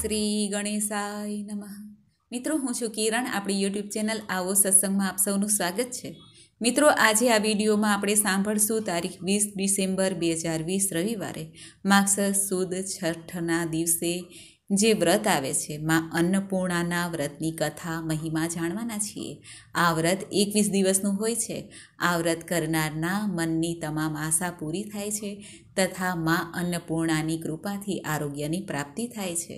શ્રી ગણેશાય નમઃ મિત્રો હું છું કિરણ આપણી યુટ્યુબ ચેનલ આવો સત્સંગમાં આપ સૌનું સ્વાગત છે મિત્રો આજે આ વિડીયોમાં આપણે સાંભળશું તારીખ વીસ ડિસેમ્બર બે હજાર વીસ રવિવારે માક્ષર સુદ છઠ્ઠના દિવસે જે વ્રત આવે છે માં અન્નપૂર્ણાના વ્રતની કથા મહિમા જાણવાના છીએ આ વ્રત એકવીસ દિવસનું હોય છે આ વ્રત કરનારના મનની તમામ આશા પૂરી થાય છે તથા માં અન્નપૂર્ણાની કૃપાથી આરોગ્યની પ્રાપ્તિ થાય છે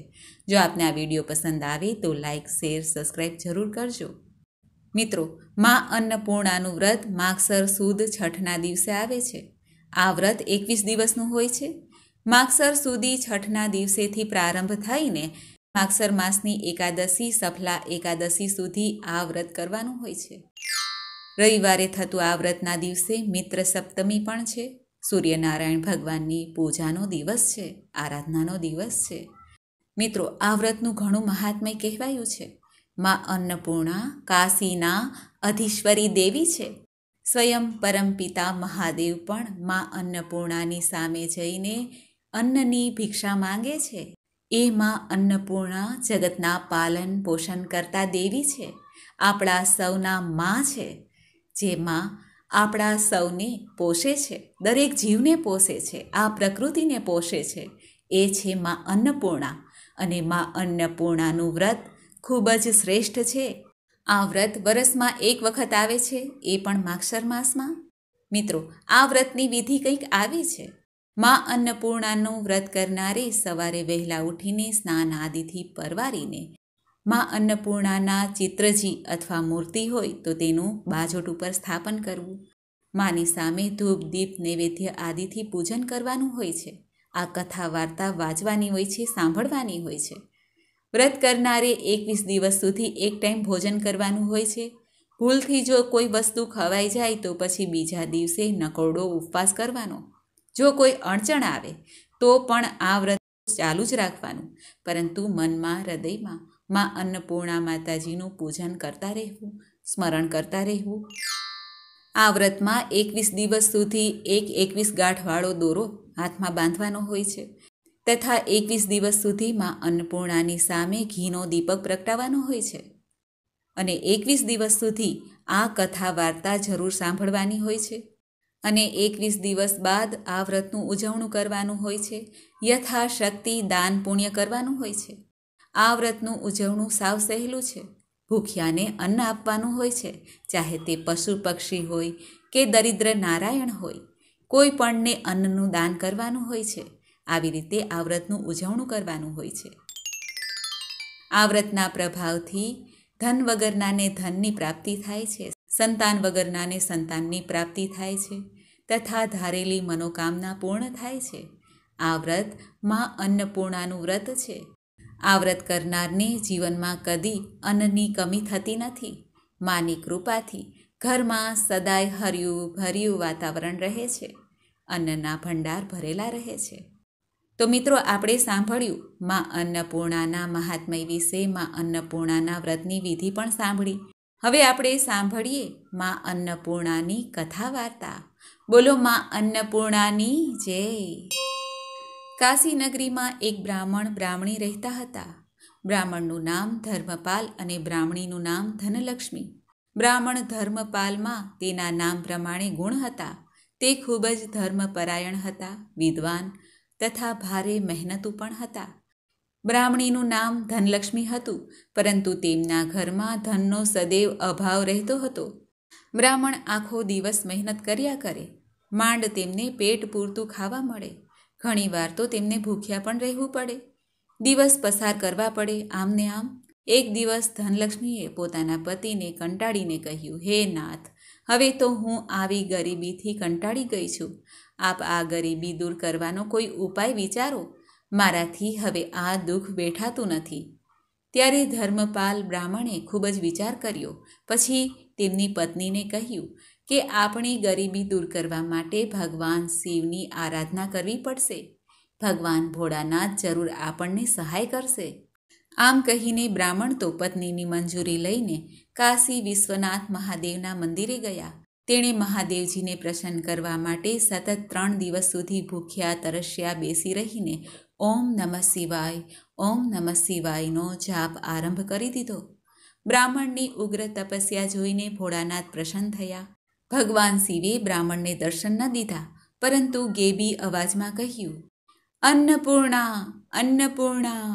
જો આપને આ વિડીયો પસંદ આવે તો લાઇક શેર સબસ્ક્રાઇબ જરૂર કરજો મિત્રો માં અન્નપૂર્ણાનું વ્રત માગસર સુદ છઠના દિવસે આવે છે આ વ્રત એકવીસ દિવસનું હોય છે માગસર સુધી છઠના દિવસેથી પ્રારંભ થઈને માગસર માસની એકાદશી સફલા એકાદશી સુધી આ વ્રત કરવાનું હોય છે રવિવારે થતું આ વ્રતના દિવસે મિત્ર સપ્તમી પણ છે સૂર્યનારાયણ ભગવાનની પૂજાનો દિવસ છે આરાધનાનો દિવસ છે મિત્રો આ વ્રતનું ઘણું મહાત્મય કહેવાયું છે મા અન્નપૂર્ણા કાશીના અધીશ્વરી દેવી છે સ્વયં પરમપિતા મહાદેવ પણ મા અન્નપૂર્ણાની સામે જઈને અન્નની ભિક્ષા માંગે છે એ માં અન્નપૂર્ણા જગતના પાલન પોષણ કરતા દેવી છે આપણા સૌના માં છે જે માં આપણા સૌને પોષે છે દરેક જીવને પોષે છે આ પ્રકૃતિને પોષે છે એ છે માં અન્નપૂર્ણા અને માં અન્નપૂર્ણાનું વ્રત ખૂબ જ શ્રેષ્ઠ છે આ વ્રત વરસમાં એક વખત આવે છે એ પણ માક્ષર માસમાં મિત્રો આ વ્રતની વિધિ કંઈક આવી છે માં અન્નપૂર્ણાનું વ્રત કરનારે સવારે વહેલા ઉઠીને સ્નાન આદિથી પરવારીને માં અન્નપૂર્ણાના ચિત્રજી અથવા મૂર્તિ હોય તો તેનું બાજોટ ઉપર સ્થાપન કરવું માની સામે ધૂપ દીપ નૈવેદ્ય આદિથી પૂજન કરવાનું હોય છે આ કથા વાર્તા વાંચવાની હોય છે સાંભળવાની હોય છે વ્રત કરનારે એકવીસ દિવસ સુધી એક ટાઈમ ભોજન કરવાનું હોય છે ભૂલથી જો કોઈ વસ્તુ ખવાઈ જાય તો પછી બીજા દિવસે નકોરડો ઉપવાસ કરવાનો જો કોઈ અડચણ આવે તો પણ આ વ્રત ચાલુ જ રાખવાનું પરંતુ મનમાં હૃદયમાં માં અન્નપૂર્ણા માતાજીનું પૂજન કરતા રહેવું સ્મરણ કરતા રહેવું આ વ્રતમાં એકવીસ દિવસ સુધી એક એકવીસ ગાંઠવાળો દોરો હાથમાં બાંધવાનો હોય છે તથા એકવીસ દિવસ સુધી માં અન્નપૂર્ણાની સામે ઘીનો દીપક પ્રગટાવવાનો હોય છે અને એકવીસ દિવસ સુધી આ કથા વાર્તા જરૂર સાંભળવાની હોય છે અને એકવીસ દિવસ બાદ આ વ્રતનું ઉજવણું કરવાનું હોય છે યથાશક્તિ દાન પુણ્ય કરવાનું હોય છે આ વ્રતનું ઉજવણું સાવ સહેલું છે ભૂખ્યાને અન્ન આપવાનું હોય છે ચાહે તે પશુ પક્ષી હોય કે દરિદ્ર નારાયણ હોય કોઈ પણને અન્નનું દાન કરવાનું હોય છે આવી રીતે આ વ્રતનું ઉજવણું કરવાનું હોય છે આ વ્રતના પ્રભાવથી ધન વગરનાને ધનની પ્રાપ્તિ થાય છે સંતાન વગરનાને સંતાનની પ્રાપ્તિ થાય છે તથા ધારેલી મનોકામના પૂર્ણ થાય છે આ વ્રત મા અન્નપૂર્ણાનું વ્રત છે આ વ્રત કરનારને જીવનમાં કદી અન્નની કમી થતી નથી માની કૃપાથી ઘરમાં સદાય હર્યું ભર્યું વાતાવરણ રહે છે અન્નના ભંડાર ભરેલા રહે છે તો મિત્રો આપણે સાંભળ્યું મા અન્નપૂર્ણાના મહાત્મય વિશે મા અન્નપૂર્ણાના વ્રતની વિધિ પણ સાંભળી હવે આપણે સાંભળીએ મા અન્નપૂર્ણાની કથા વાર્તા બોલો મા અન્નપૂર્ણાની જય કાશી નગરીમાં એક બ્રાહ્મણ બ્રાહ્મણી રહેતા હતા બ્રાહ્મણનું નામ ધર્મપાલ અને બ્રાહ્મણીનું નામ ધનલક્ષ્મી બ્રાહ્મણ ધર્મપાલમાં તેના નામ પ્રમાણે ગુણ હતા તે ખૂબ જ ધર્મપરાયણ હતા વિદ્વાન તથા ભારે મહેનતુ પણ હતા બ્રાહ્મણીનું નામ ધનલક્ષ્મી હતું પરંતુ તેમના ઘરમાં ધનનો સદૈવ અભાવ રહેતો હતો બ્રાહ્મણ આખો દિવસ મહેનત કર્યા કરે માંડ તેમને પેટ પૂરતું ખાવા મળે ઘણીવાર તો તેમને ભૂખ્યા પણ રહેવું પડે દિવસ પસાર કરવા પડે આમને આમ એક દિવસ ધનલક્ષ્મીએ પોતાના પતિને કંટાળીને કહ્યું હે નાથ હવે તો હું આવી ગરીબીથી કંટાળી ગઈ છું આપ આ ગરીબી દૂર કરવાનો કોઈ ઉપાય વિચારો મારાથી હવે આ દુઃખ બેઠાતું નથી ત્યારે ધર્મપાલ બ્રાહ્મણે ખૂબ જ વિચાર કર્યો પછી તેમની પત્નીને કહ્યું કે આપણી ગરીબી દૂર કરવા માટે ભગવાન શિવની આરાધના કરવી પડશે ભગવાન ભોળાનાથ જરૂર આપણને સહાય કરશે આમ કહીને બ્રાહ્મણ તો પત્નીની મંજૂરી લઈને કાશી વિશ્વનાથ મહાદેવના મંદિરે ગયા તેણે મહાદેવજીને પ્રસન્ન કરવા માટે સતત ત્રણ દિવસ સુધી ભૂખ્યા તરસ્યા બેસી રહીને ઓમ નમઃ શિવાય ઓમ નમઃ શિવાયનો જાપ આરંભ કરી દીધો બ્રાહ્મણની ઉગ્ર તપસ્યા જોઈને ભોળાનાથ પ્રસન્ન થયા ભગવાન શિવે બ્રાહ્મણને દર્શન ન દીધા પરંતુ ગેબી અવાજમાં કહ્યું અન્નપૂર્ણા અન્નપૂર્ણા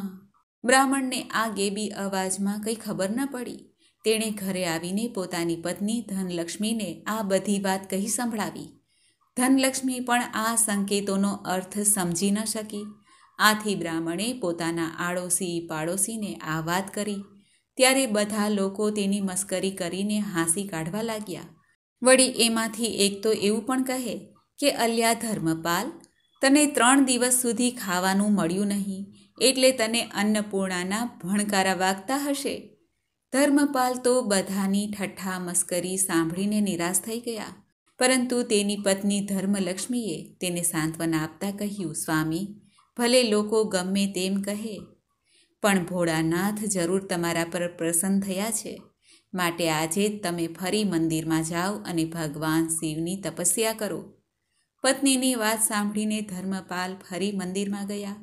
બ્રાહ્મણને આ ગેબી અવાજમાં કંઈ ખબર ન પડી તેણે ઘરે આવીને પોતાની પત્ની ધનલક્ષ્મીને આ બધી વાત કહી સંભળાવી ધનલક્ષ્મી પણ આ સંકેતોનો અર્થ સમજી ન શકી આથી બ્રાહ્મણે પોતાના આડોશી પાડોશીને આ વાત કરી ત્યારે બધા લોકો તેની મસ્કરી કરીને હાંસી કાઢવા લાગ્યા વળી એમાંથી એક તો એવું પણ કહે કે અલ્યા ધર્મપાલ તને ત્રણ દિવસ સુધી ખાવાનું મળ્યું નહીં એટલે તને અન્નપૂર્ણાના ભણકારા વાગતા હશે ધર્મપાલ તો બધાની ઠઠ્ઠા મસ્કરી સાંભળીને નિરાશ થઈ ગયા પરંતુ તેની પત્ની ધર્મલક્ષ્મીએ તેને સાંત્વના આપતા કહ્યું સ્વામી ભલે લોકો ગમે તેમ કહે પણ ભોળાનાથ જરૂર તમારા પર પ્રસન્ન થયા છે માટે આજે જ તમે ફરી મંદિરમાં જાઓ અને ભગવાન શિવની તપસ્યા કરો પત્નીની વાત સાંભળીને ધર્મપાલ ફરી મંદિરમાં ગયા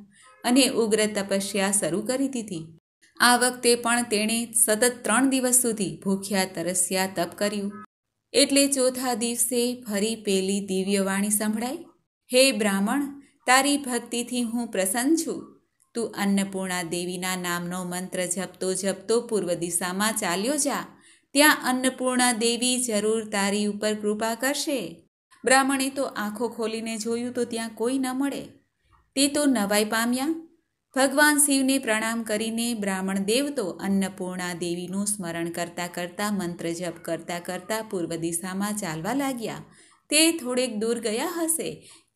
અને ઉગ્ર તપસ્યા શરૂ કરી દીધી આ વખતે પણ તેણે સતત ત્રણ દિવસ સુધી ભૂખ્યા તરસ્યા તપ કર્યું એટલે ચોથા દિવસે ફરી પેલી દિવ્યવાણી સંભળાઈ હે બ્રાહ્મણ તારી ભક્તિથી હું પ્રસન્ન છું તું અન્નપૂર્ણા દેવીના નામનો મંત્ર જપતો જપતો પૂર્વ દિશામાં ચાલ્યો જા ત્યાં અન્નપૂર્ણા દેવી જરૂર તારી ઉપર કૃપા કરશે બ્રાહ્મણે તો આંખો ખોલીને જોયું તો ત્યાં કોઈ ન મળે તે તો નવાઈ પામ્યા ભગવાન શિવને પ્રણામ કરીને બ્રાહ્મણ દેવ તો અન્નપૂર્ણા દેવીનું સ્મરણ કરતાં કરતાં મંત્ર જપ કરતાં કરતાં પૂર્વ દિશામાં ચાલવા લાગ્યા તે થોડેક દૂર ગયા હશે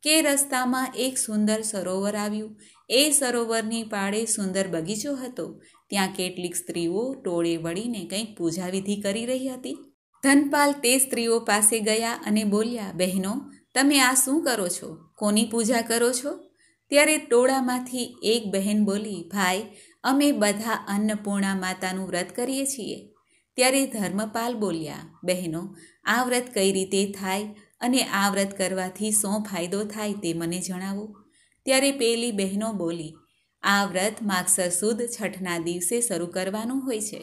કે રસ્તામાં એક સુંદર સરોવર આવ્યું એ સરોવરની પાળે સુંદર બગીચો હતો ત્યાં કેટલીક સ્ત્રીઓ ટોળે વળીને કંઈક પૂજાવિધિ કરી રહી હતી ધનપાલ તે સ્ત્રીઓ પાસે ગયા અને બોલ્યા બહેનો તમે આ શું કરો છો કોની પૂજા કરો છો ત્યારે ટોળામાંથી એક બહેન બોલી ભાઈ અમે બધા અન્નપૂર્ણા માતાનું વ્રત કરીએ છીએ ત્યારે ધર્મપાલ બોલ્યા બહેનો આ વ્રત કઈ રીતે થાય અને આ વ્રત કરવાથી શું ફાયદો થાય તે મને જણાવો ત્યારે પેલી બહેનો બોલી આ વ્રત માગસર સુદ છઠના દિવસે શરૂ કરવાનું હોય છે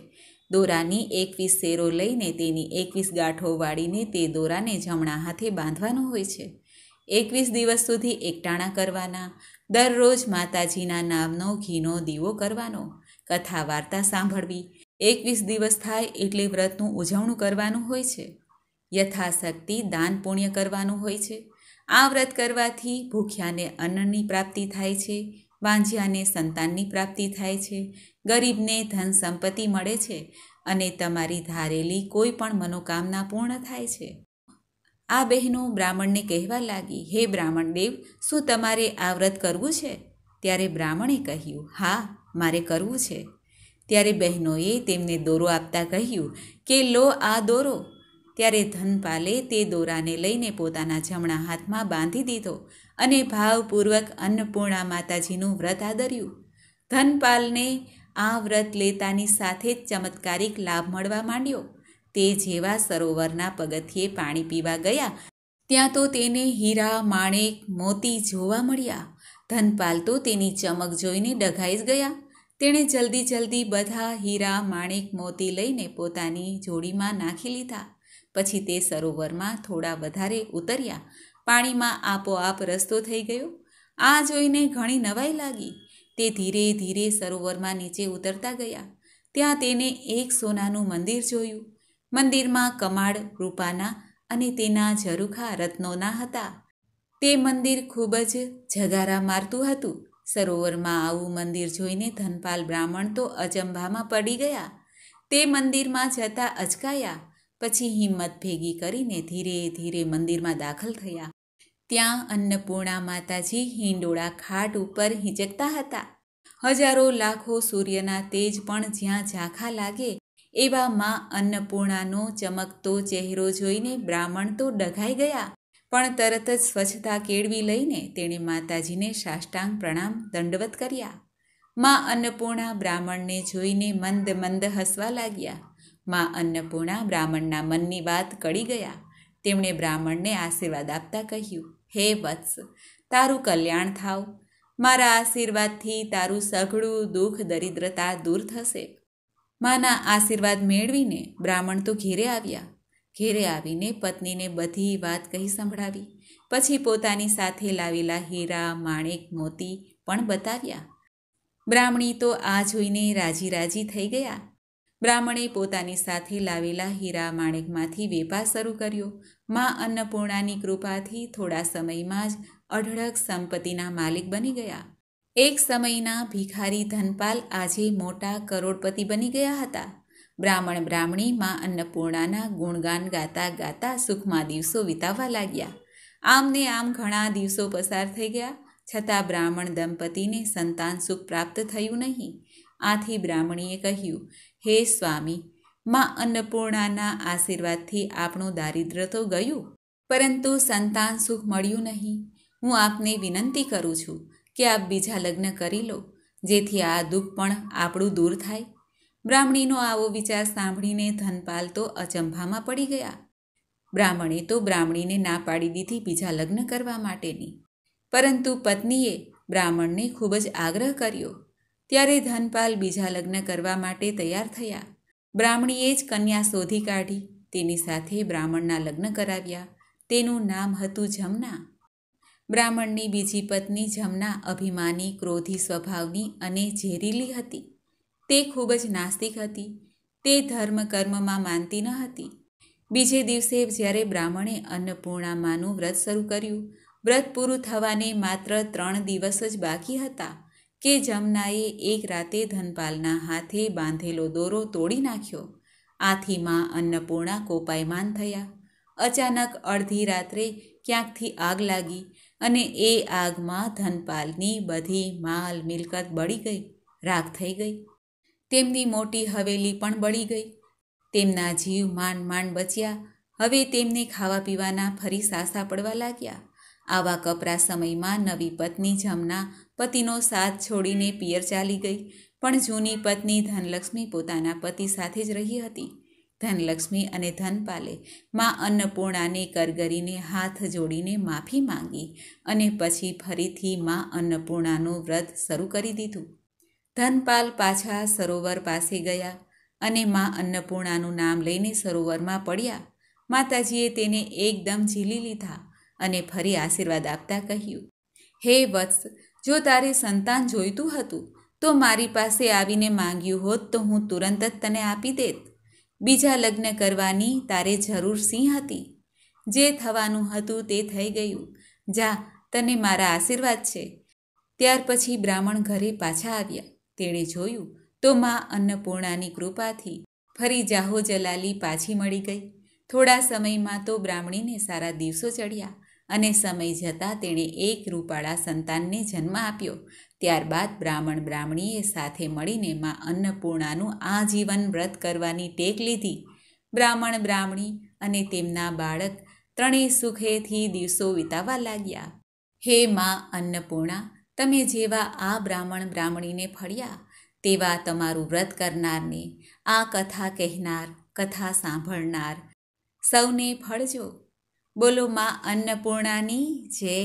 દોરાની એકવીસ શેરો લઈને તેની એકવીસ ગાંઠો વાળીને તે દોરાને જમણા હાથે બાંધવાનું હોય છે એકવીસ દિવસ સુધી એકટાણા કરવાના દરરોજ માતાજીના નામનો ઘીનો દીવો કરવાનો કથા વાર્તા સાંભળવી એકવીસ દિવસ થાય એટલે વ્રતનું ઉજવણું કરવાનું હોય છે યથાશક્તિ દાન પુણ્ય કરવાનું હોય છે આ વ્રત કરવાથી ભૂખ્યાને અન્નની પ્રાપ્તિ થાય છે વાંઝિયાને સંતાનની પ્રાપ્તિ થાય છે ગરીબને ધન સંપત્તિ મળે છે અને તમારી ધારેલી કોઈ પણ મનોકામના પૂર્ણ થાય છે આ બહેનો બ્રાહ્મણને કહેવા લાગી હે બ્રાહ્મણ દેવ શું તમારે આ વ્રત કરવું છે ત્યારે બ્રાહ્મણે કહ્યું હા મારે કરવું છે ત્યારે બહેનોએ તેમને દોરો આપતા કહ્યું કે લો આ દોરો ત્યારે ધનપાલે તે દોરાને લઈને પોતાના જમણા હાથમાં બાંધી દીધો અને ભાવપૂર્વક અન્નપૂર્ણા માતાજીનું વ્રત આદર્યું ધનપાલને આ વ્રત લેતાની સાથે જ ચમત્કારિક લાભ મળવા માંડ્યો તે જેવા સરોવરના પગથિયે પાણી પીવા ગયા ત્યાં તો તેને હીરા માણેક મોતી જોવા મળ્યા ધનપાલ તો તેની ચમક જોઈને ડઘાઈ જ ગયા તેણે જલ્દી જલ્દી બધા હીરા માણેક મોતી લઈને પોતાની જોડીમાં નાખી લીધા પછી તે સરોવરમાં થોડા વધારે ઉતર્યા પાણીમાં આપોઆપ રસ્તો થઈ ગયો આ જોઈને ઘણી નવાઈ લાગી તે ધીરે ધીરે સરોવરમાં નીચે ઉતરતા ગયા ત્યાં તેને એક સોનાનું મંદિર જોયું મંદિરમાં કમાડ રૂપાના અને તેના ઝરૂખા રત્નોના હતા તે મંદિર ખૂબ જ ઝગારા મારતું હતું સરોવરમાં આવું મંદિર જોઈને ધનપાલ બ્રાહ્મણ તો અજંભામાં પડી ગયા તે મંદિરમાં જતા અચકાયા પછી હિંમત ભેગી કરીને ધીરે ધીરે મંદિરમાં દાખલ થયા ત્યાં અન્નપૂર્ણા માતાજી હિંડોળા ખાટ ઉપર હિંચકતા હતા હજારો લાખો સૂર્યના તેજ પણ જ્યાં ઝાંખા લાગે એવા માં અન્નપૂર્ણાનો ચમકતો ચહેરો જોઈને બ્રાહ્મણ તો ડઘાઈ ગયા પણ તરત જ સ્વચ્છતા કેળવી લઈને તેણે માતાજીને સાષ્ટાંગ પ્રણામ દંડવત કર્યા મા અન્નપૂર્ણા બ્રાહ્મણને જોઈને મંદ મંદ હસવા લાગ્યા માં અન્નપૂર્ણા બ્રાહ્મણના મનની વાત કળી ગયા તેમણે બ્રાહ્મણને આશીર્વાદ આપતા કહ્યું હે વત્સ તારું કલ્યાણ થાવ મારા આશીર્વાદથી તારું સઘળું દુઃખ દરિદ્રતા દૂર થશે માના આશીર્વાદ મેળવીને બ્રાહ્મણ તો ઘેરે આવ્યા ઘેરે આવીને પત્નીને બધી વાત કહી સંભળાવી પછી પોતાની સાથે લાવેલા હીરા માણેક મોતી પણ બતાવ્યા બ્રાહ્મણી તો આ જોઈને રાજી રાજી થઈ ગયા બ્રાહ્મણે પોતાની સાથે લાવેલા હીરા માણેકમાંથી વેપાર શરૂ કર્યો મા અન્નપૂર્ણાની કૃપાથી થોડા સમયમાં જ અઢળક સંપત્તિના માલિક બની ગયા એક સમયના ભિખારી ધનપાલ આજે મોટા કરોડપતિ બની ગયા હતા બ્રાહ્મણ બ્રાહ્મણી મા અન્નપૂર્ણાના ગુણગાન ગાતા ગાતા સુખમાં દિવસો વિતાવવા લાગ્યા આમને આમ ઘણા દિવસો પસાર થઈ ગયા છતાં બ્રાહ્મણ દંપતીને સંતાન સુખ પ્રાપ્ત થયું નહીં આથી બ્રાહ્મણીએ કહ્યું હે સ્વામી મા અન્નપૂર્ણાના આશીર્વાદથી આપણું દારિદ્ર તો ગયું પરંતુ સંતાન સુખ મળ્યું નહીં હું આપને વિનંતી કરું છું કે આપ બીજા લગ્ન કરી લો જેથી આ દુઃખ પણ આપણું દૂર થાય બ્રાહ્મણીનો આવો વિચાર સાંભળીને ધનપાલ તો અચંભામાં પડી ગયા બ્રાહ્મણે તો બ્રાહ્મણીને ના પાડી દીધી બીજા લગ્ન કરવા માટેની પરંતુ પત્નીએ બ્રાહ્મણને ખૂબ જ આગ્રહ કર્યો ત્યારે ધનપાલ બીજા લગ્ન કરવા માટે તૈયાર થયા બ્રાહ્મણીએ જ કન્યા શોધી કાઢી તેની સાથે બ્રાહ્મણના લગ્ન કરાવ્યા તેનું નામ હતું જમના બ્રાહ્મણની બીજી પત્ની જમના અભિમાની ક્રોધી સ્વભાવની અને ઝેરીલી હતી તે ખૂબ જ નાસ્તિક હતી તે ધર્મ કર્મમાં માનતી ન હતી બીજે દિવસે જ્યારે બ્રાહ્મણે અન્નપૂર્ણામાનું વ્રત શરૂ કર્યું વ્રત પૂરું થવાને માત્ર ત્રણ દિવસ જ બાકી હતા કે જમનાએ એક રાતે ધનપાલના હાથે બાંધેલો દોરો તોડી નાખ્યો આથી માં અન્નપૂર્ણા કોપાયમાન થયા અચાનક અડધી રાત્રે ક્યાંકથી આગ લાગી અને એ આગમાં ધનપાલની બધી માલ મિલકત બળી ગઈ રાખ થઈ ગઈ તેમની મોટી હવેલી પણ બળી ગઈ તેમના જીવ માંડ માંડ બચ્યા હવે તેમને ખાવા પીવાના ફરી સાસા પડવા લાગ્યા આવા કપરા સમયમાં નવી પત્ની જમના પતિનો સાથ છોડીને પિયર ચાલી ગઈ પણ જૂની પત્ની ધનલક્ષ્મી પોતાના પતિ સાથે જ રહી હતી ધનલક્ષ્મી અને ધનપાલે મા અન્નપૂર્ણાને કરગરીને હાથ જોડીને માફી માંગી અને પછી ફરીથી મા અન્નપૂર્ણાનું વ્રત શરૂ કરી દીધું ધનપાલ પાછા સરોવર પાસે ગયા અને મા અન્નપૂર્ણાનું નામ લઈને સરોવરમાં પડ્યા માતાજીએ તેને એકદમ ઝીલી લીધા અને ફરી આશીર્વાદ આપતા કહ્યું હે વત્સ જો તારે સંતાન જોઈતું હતું તો મારી પાસે આવીને માંગ્યું હોત તો હું તુરંત જ તને આપી દેત બીજા લગ્ન કરવાની તારે જરૂર સિંહ હતી જે થવાનું હતું તે થઈ ગયું જા તને મારા આશીર્વાદ છે ત્યાર પછી બ્રાહ્મણ ઘરે પાછા આવ્યા તેણે જોયું તો મા અન્નપૂર્ણાની કૃપાથી ફરી જાહો જલાલી પાછી મળી ગઈ થોડા સમયમાં તો બ્રાહ્મણીને સારા દિવસો ચડ્યા અને સમય જતાં તેણે એક રૂપાળા સંતાનને જન્મ આપ્યો ત્યારબાદ બ્રાહ્મણ બ્રાહ્મણીએ સાથે મળીને માં અન્નપૂર્ણાનું આજીવન વ્રત કરવાની ટેક લીધી બ્રાહ્મણ બ્રાહ્મણી અને તેમના બાળક ત્રણેય સુખેથી દિવસો વિતાવા લાગ્યા હે મા અન્નપૂર્ણા તમે જેવા આ બ્રાહ્મણ બ્રાહ્મણીને ફળ્યા તેવા તમારું વ્રત કરનારને આ કથા કહેનાર કથા સાંભળનાર સૌને ફળજો બોલો માં અન્નપૂર્ણાની જય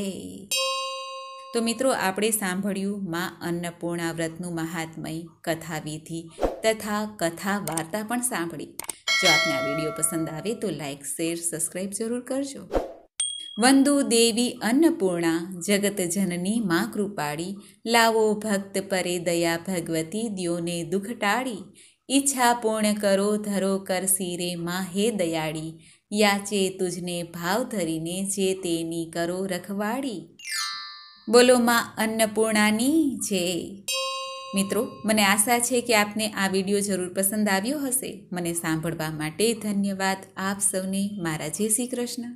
તો મિત્રો આપણે સાંભળ્યું માં અન્નપૂર્ણા વ્રતનું મહાત્મય કથા વિધિ તથા કથા વાર્તા પણ સાંભળી જો આપને આ વિડીયો પસંદ આવે તો લાઇક શેર સબસ્ક્રાઈબ જરૂર કરજો વંદુ દેવી અન્નપૂર્ણા જગત જનની મા કૃપાળી લાવો ભક્ત પરે દયા ભગવતી દિયોને દુઃખ ટાળી ઈચ્છા પૂર્ણ કરો ધરો કર સીરે મા હે દયાળી યાચે તુજને ભાવ ધરીને જે તેની કરો રખવાડી બોલો માં અન્નપૂર્ણાની જે મિત્રો મને આશા છે કે આપને આ વિડીયો જરૂર પસંદ આવ્યો હશે મને સાંભળવા માટે ધન્યવાદ આપ સૌને મારા જય શ્રી કૃષ્ણ